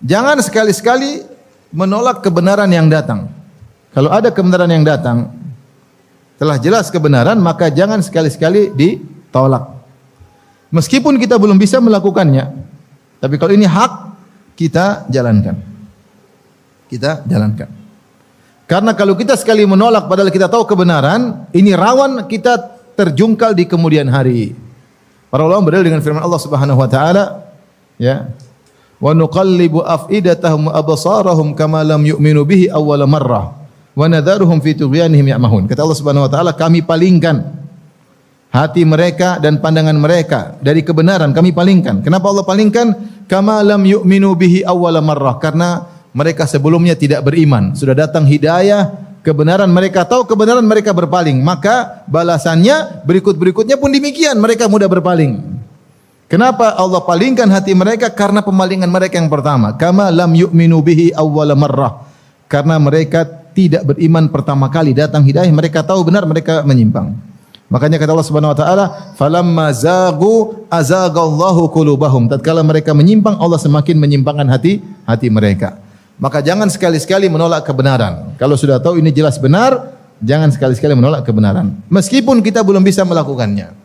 Jangan sekali-sekali menolak kebenaran yang datang. Kalau ada kebenaran yang datang, telah jelas kebenaran, maka jangan sekali-sekali ditolak. Meskipun kita belum bisa melakukannya, tapi kalau ini hak, kita jalankan. Kita jalankan. Karena kalau kita sekali menolak padahal kita tahu kebenaran, ini rawan kita terjungkal di kemudian hari. Para ulama berdalil dengan firman Allah Subhanahu wa taala, ya wa nuqallibu afidatahum absarahum kama lam yu'minu bihi awwala marrah wa nadharuhum fi tughyanihim ya'mahun. Kata Allah Subhanahu wa taala, kami palingkan hati mereka dan pandangan mereka dari kebenaran kami palingkan. Kenapa Allah palingkan? Kama lam yu'minu bihi awwala marrah karena mereka sebelumnya tidak beriman. Sudah datang hidayah, kebenaran mereka tahu kebenaran mereka berpaling, maka balasannya berikut-berikutnya pun demikian mereka mudah berpaling. Kenapa Allah palingkan hati mereka? Karena pemalingan mereka yang pertama. Kama lam yu'minu bihi awwala marrah. Karena mereka tidak beriman pertama kali datang hidayah, mereka tahu benar mereka menyimpang. Makanya kata Allah Subhanahu wa taala, "Falamma zagu azagallahu qulubahum." Tatkala mereka menyimpang, Allah semakin menyimpangkan hati hati mereka. Maka jangan sekali-sekali menolak kebenaran. Kalau sudah tahu ini jelas benar, jangan sekali-sekali menolak kebenaran. Meskipun kita belum bisa melakukannya.